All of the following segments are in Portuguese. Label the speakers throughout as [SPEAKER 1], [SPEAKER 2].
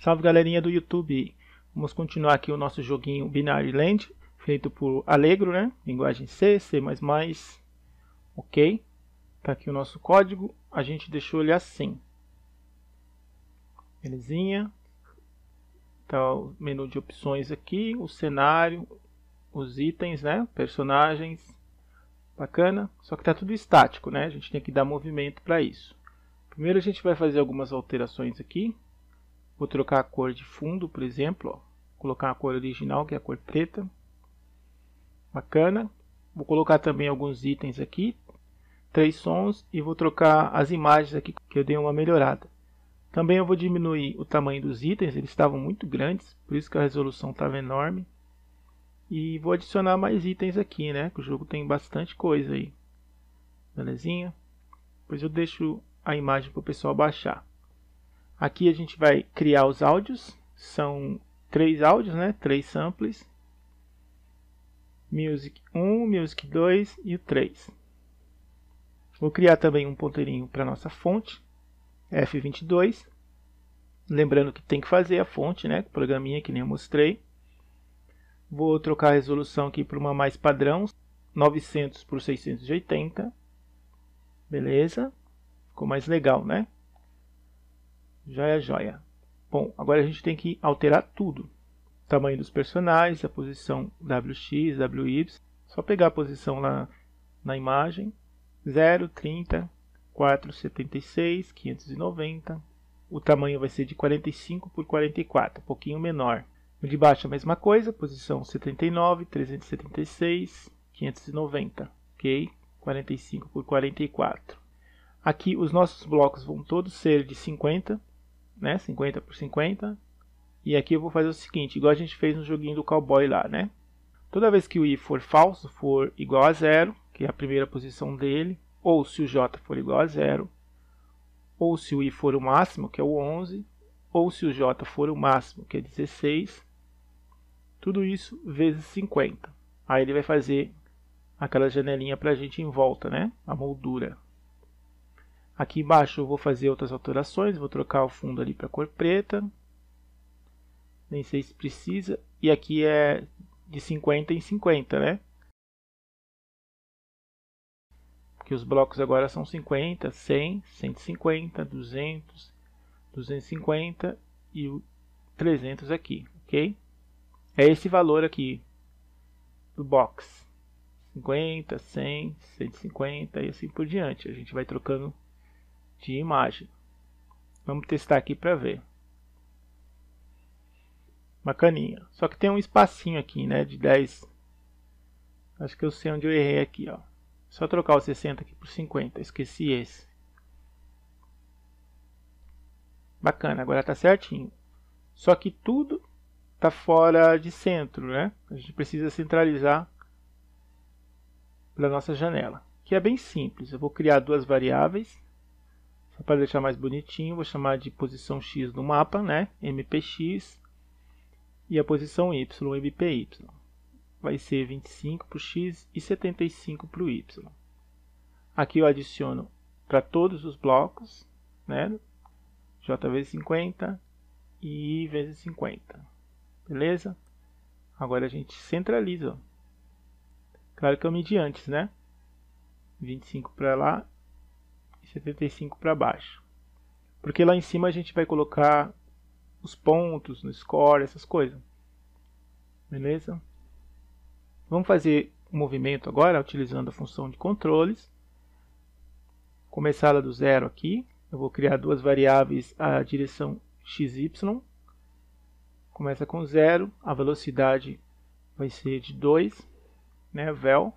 [SPEAKER 1] Salve galerinha do YouTube! Vamos continuar aqui o nosso joguinho Binary Land, feito por Allegro, né? Linguagem C, C++, ok. Tá aqui o nosso código, a gente deixou ele assim. Belezinha. Tá o menu de opções aqui, o cenário, os itens, né? Personagens, bacana. Só que tá tudo estático, né? A gente tem que dar movimento para isso. Primeiro a gente vai fazer algumas alterações aqui. Vou trocar a cor de fundo, por exemplo, ó. colocar a cor original, que é a cor preta. Bacana. Vou colocar também alguns itens aqui, três sons e vou trocar as imagens aqui que eu dei uma melhorada. Também eu vou diminuir o tamanho dos itens, eles estavam muito grandes, por isso que a resolução estava enorme. E vou adicionar mais itens aqui, né? Que o jogo tem bastante coisa aí. Belezinha? Pois eu deixo a imagem para o pessoal baixar. Aqui a gente vai criar os áudios, são três áudios, né? três samples. Music 1, Music 2 e o 3. Vou criar também um ponteirinho para nossa fonte, F22. Lembrando que tem que fazer a fonte, né? O programinha que nem eu mostrei. Vou trocar a resolução aqui para uma mais padrão, 900 por 680. Beleza. Ficou mais legal, né? Joia, joia. Bom, agora a gente tem que alterar tudo. O tamanho dos personagens, a posição WX, WY. Só pegar a posição lá na imagem. 0, 30, 4, 76, 590. O tamanho vai ser de 45 por 44, um pouquinho menor. O de baixo a mesma coisa, posição 79, 376, 590, ok? 45 por 44. Aqui os nossos blocos vão todos ser de 50, né? 50 por 50. E aqui eu vou fazer o seguinte, igual a gente fez no joguinho do cowboy lá, né? Toda vez que o i for falso, for igual a zero, que é a primeira posição dele, ou se o j for igual a zero, ou se o i for o máximo, que é o 11, ou se o j for o máximo, que é 16, tudo isso vezes 50. Aí ele vai fazer aquela janelinha para a gente em volta, né? A moldura. Aqui embaixo eu vou fazer outras alterações, vou trocar o fundo ali para cor preta. Nem sei se precisa. E aqui é de 50 em 50, né? Porque os blocos agora são 50, 100, 150, 200, 250 e o 300 aqui, ok? É esse valor aqui do box. 50, 100, 150 e assim por diante. A gente vai trocando de imagem. Vamos testar aqui para ver. Bacaninha. Só que tem um espacinho aqui, né, de 10. Acho que eu sei onde eu errei aqui, ó. Só trocar o 60 aqui por 50, esqueci esse. Bacana, agora tá certinho. Só que tudo tá fora de centro, né? A gente precisa centralizar pela nossa janela, que é bem simples. Eu vou criar duas variáveis para deixar mais bonitinho, vou chamar de posição X do mapa, né? MPX. E a posição Y, MPY. Vai ser 25 para o X e 75 para o Y. Aqui eu adiciono para todos os blocos, né? J vezes 50 e I vezes 50. Beleza? Agora a gente centraliza. Claro que eu medi antes, né? 25 para lá 75 para baixo. Porque lá em cima a gente vai colocar os pontos no score, essas coisas. Beleza? Vamos fazer o um movimento agora utilizando a função de controles. Começar lá do zero aqui. Eu vou criar duas variáveis a direção xy. Começa com zero, a velocidade vai ser de 2, né, vel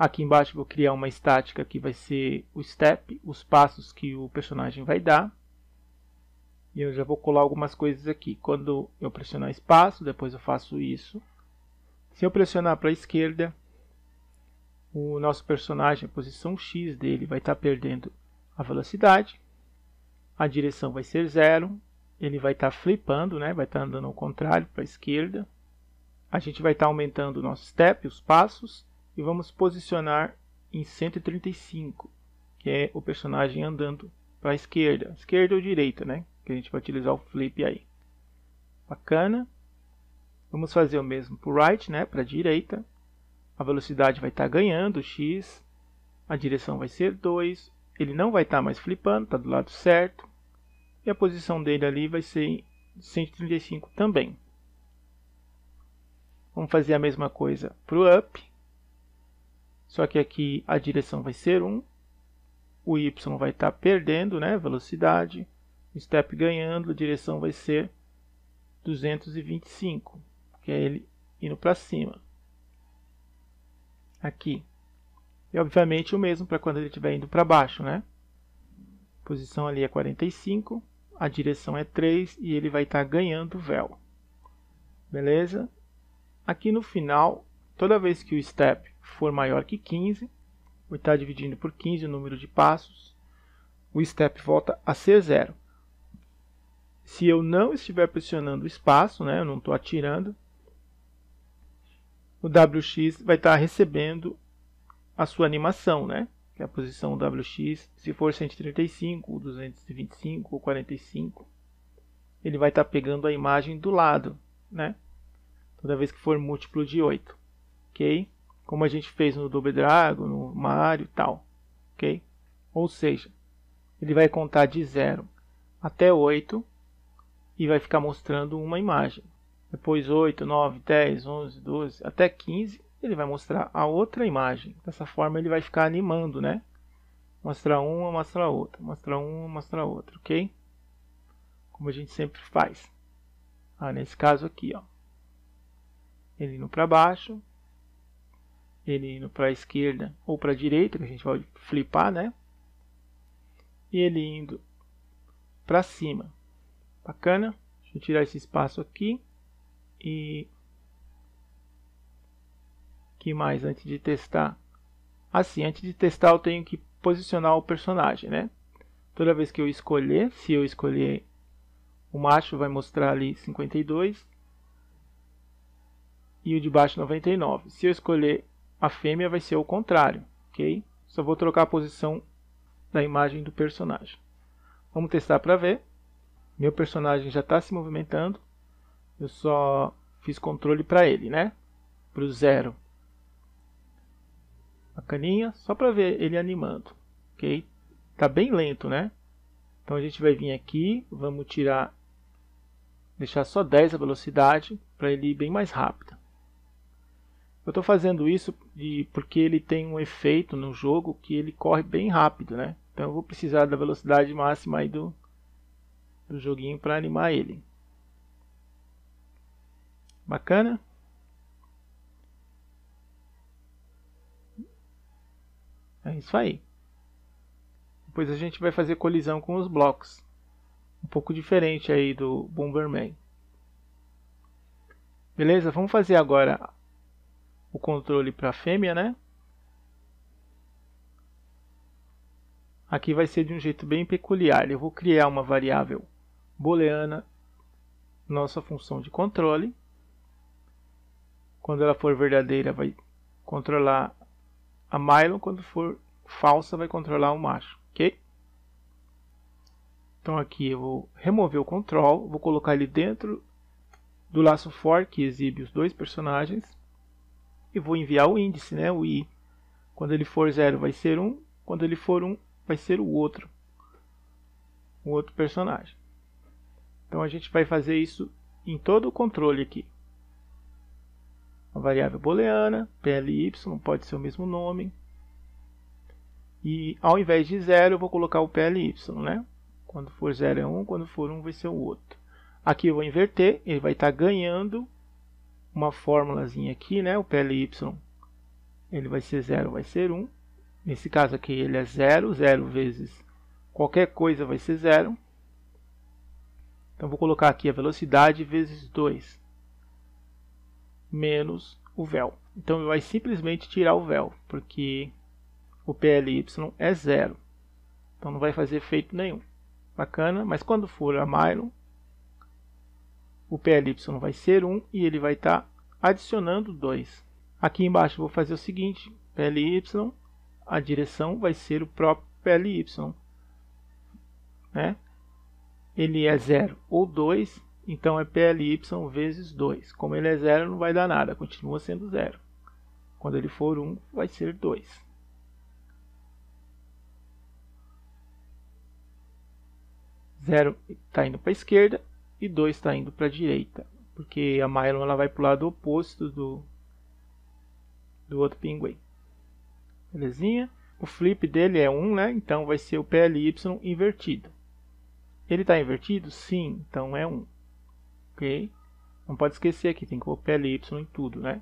[SPEAKER 1] Aqui embaixo vou criar uma estática que vai ser o step, os passos que o personagem vai dar. E eu já vou colar algumas coisas aqui. Quando eu pressionar espaço, depois eu faço isso. Se eu pressionar para a esquerda, o nosso personagem, a posição X dele, vai estar tá perdendo a velocidade. A direção vai ser zero. Ele vai estar tá flipando, né? vai estar tá andando ao contrário, para a esquerda. A gente vai estar tá aumentando o nosso step, os passos e vamos posicionar em 135, que é o personagem andando para a esquerda, esquerda ou direita, né? Que a gente vai utilizar o flip aí. Bacana. Vamos fazer o mesmo para o right, né? Para a direita. A velocidade vai estar tá ganhando, x. A direção vai ser 2. Ele não vai estar tá mais flipando, está do lado certo. E a posição dele ali vai ser 135 também. Vamos fazer a mesma coisa para o up. Só que aqui a direção vai ser 1, o y vai estar tá perdendo né, velocidade, o step ganhando, a direção vai ser 225, que é ele indo para cima. Aqui. E obviamente o mesmo para quando ele estiver indo para baixo, né? A posição ali é 45, a direção é 3 e ele vai estar tá ganhando véu. Beleza? Aqui no final, toda vez que o step for maior que 15, o está dividindo por 15 o número de passos, o step volta a ser zero. Se eu não estiver pressionando o espaço, né, eu não estou atirando, o WX vai estar tá recebendo a sua animação, né? que é a posição WX. Se for 135, 225 ou 45, ele vai estar tá pegando a imagem do lado, né? toda vez que for múltiplo de 8. ok? como a gente fez no Double Dragon, no Mario e tal, ok? Ou seja, ele vai contar de 0 até 8 e vai ficar mostrando uma imagem. Depois 8, 9, 10, 11, 12, até 15, ele vai mostrar a outra imagem. Dessa forma ele vai ficar animando, né? Mostrar uma, mostrar outra, mostrar uma, mostrar outra, ok? Como a gente sempre faz. Ah, nesse caso aqui, ó. Ele indo para baixo, ele indo para a esquerda ou para a direita, que a gente vai flipar, né? E ele indo para cima. Bacana? Deixa eu tirar esse espaço aqui. E que mais antes de testar? Assim, antes de testar eu tenho que posicionar o personagem, né? Toda vez que eu escolher, se eu escolher o macho vai mostrar ali 52 e o de baixo 99. Se eu escolher a fêmea vai ser o contrário, ok? Só vou trocar a posição da imagem do personagem. Vamos testar para ver. Meu personagem já está se movimentando. Eu só fiz controle para ele, né? Para o zero. Bacaninha, só para ver ele animando, ok? Tá bem lento, né? Então a gente vai vir aqui, vamos tirar, deixar só 10 a velocidade para ele ir bem mais rápido. Eu estou fazendo isso de, porque ele tem um efeito no jogo que ele corre bem rápido, né? Então eu vou precisar da velocidade máxima aí do, do joguinho para animar ele. Bacana? É isso aí. Depois a gente vai fazer colisão com os blocos. Um pouco diferente aí do Bomberman. Beleza? Vamos fazer agora o controle para a fêmea, né? Aqui vai ser de um jeito bem peculiar. Eu vou criar uma variável booleana, nossa função de controle. Quando ela for verdadeira, vai controlar a Mylon. Quando for falsa, vai controlar o macho, ok? Então aqui eu vou remover o control, vou colocar ele dentro do laço for que exibe os dois personagens e vou enviar o índice, né, o i. Quando ele for 0 vai ser 1, um, quando ele for 1 um, vai ser o outro, o outro personagem. Então a gente vai fazer isso em todo o controle aqui. A variável booleana, PLY, pode ser o mesmo nome. E ao invés de 0 eu vou colocar o PLY, né? Quando for 0 é 1, um, quando for 1 um, vai ser o outro. Aqui eu vou inverter, ele vai estar tá ganhando uma fórmulazinha aqui, né? O PLY ele vai ser 0, vai ser 1. Um. Nesse caso aqui ele é 0, 0 vezes qualquer coisa vai ser 0. Então vou colocar aqui a velocidade vezes 2 menos o véu. Então ele vai simplesmente tirar o véu, porque o PLY é 0. Então não vai fazer efeito nenhum. Bacana, mas quando for a Myron, o PLY vai ser 1 e ele vai estar tá adicionando 2. Aqui embaixo vou fazer o seguinte, PLY, a direção vai ser o próprio PLY. Né? Ele é 0 ou 2, então é PLY vezes 2. Como ele é 0, não vai dar nada, continua sendo 0. Quando ele for 1, vai ser 2. Zero está indo para a esquerda e 2 está indo para a direita, porque a Mylon ela vai para o lado oposto do, do outro pinguim. Belezinha? O flip dele é 1, um, né? Então vai ser o PLY invertido. Ele está invertido? Sim, então é 1. Um. Ok? Não pode esquecer aqui, tem que pôr PLY em tudo, né?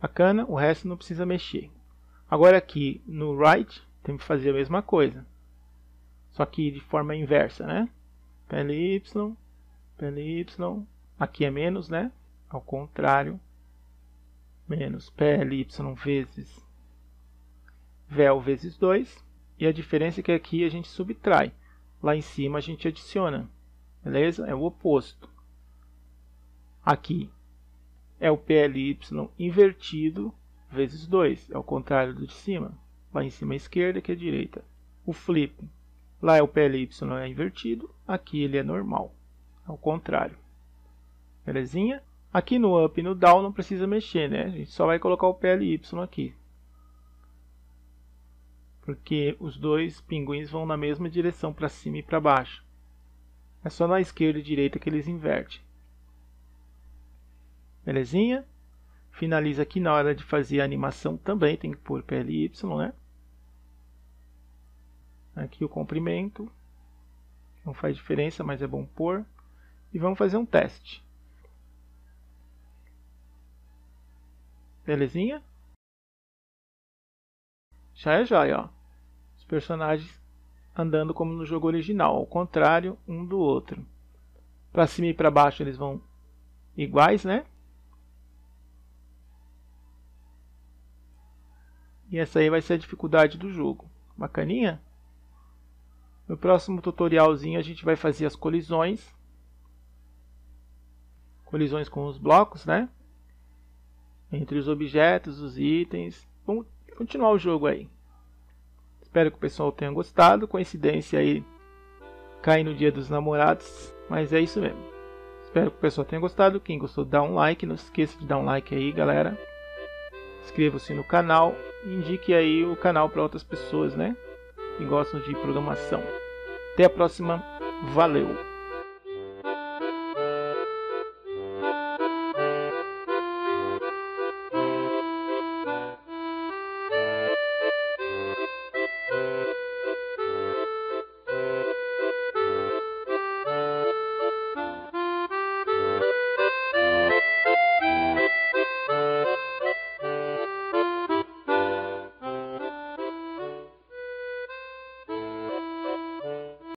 [SPEAKER 1] Bacana, o resto não precisa mexer. Agora aqui no right, tem que fazer a mesma coisa só que de forma inversa, né? PLY, PLY, aqui é menos, né? Ao contrário, menos PLY vezes VEL vezes 2, e a diferença é que aqui a gente subtrai, lá em cima a gente adiciona, beleza? É o oposto. Aqui é o PLY invertido vezes 2, é o contrário do de cima, lá em cima à esquerda que é à direita. O flip Lá é o PLY é, é invertido, aqui ele é normal, ao contrário. Belezinha? Aqui no up e no down não precisa mexer, né? A gente só vai colocar o PLY aqui. Porque os dois pinguins vão na mesma direção, para cima e para baixo. É só na esquerda e direita que eles invertem. Belezinha? Finaliza aqui na hora de fazer a animação também, tem que pôr PLY, né? Aqui o comprimento. Não faz diferença, mas é bom pôr. E vamos fazer um teste. Belezinha? Já é joia, ó. Os personagens andando como no jogo original, ao contrário um do outro. Para cima e para baixo eles vão iguais, né? E essa aí vai ser a dificuldade do jogo. Bacaninha? No próximo tutorialzinho a gente vai fazer as colisões. Colisões com os blocos, né? Entre os objetos, os itens. Vamos continuar o jogo aí. Espero que o pessoal tenha gostado. Coincidência aí cair no dia dos namorados. Mas é isso mesmo. Espero que o pessoal tenha gostado. Quem gostou, dá um like. Não se esqueça de dar um like aí, galera. Inscreva-se no canal. Indique aí o canal para outras pessoas, né? e gostam de programação. Até a próxima, valeu!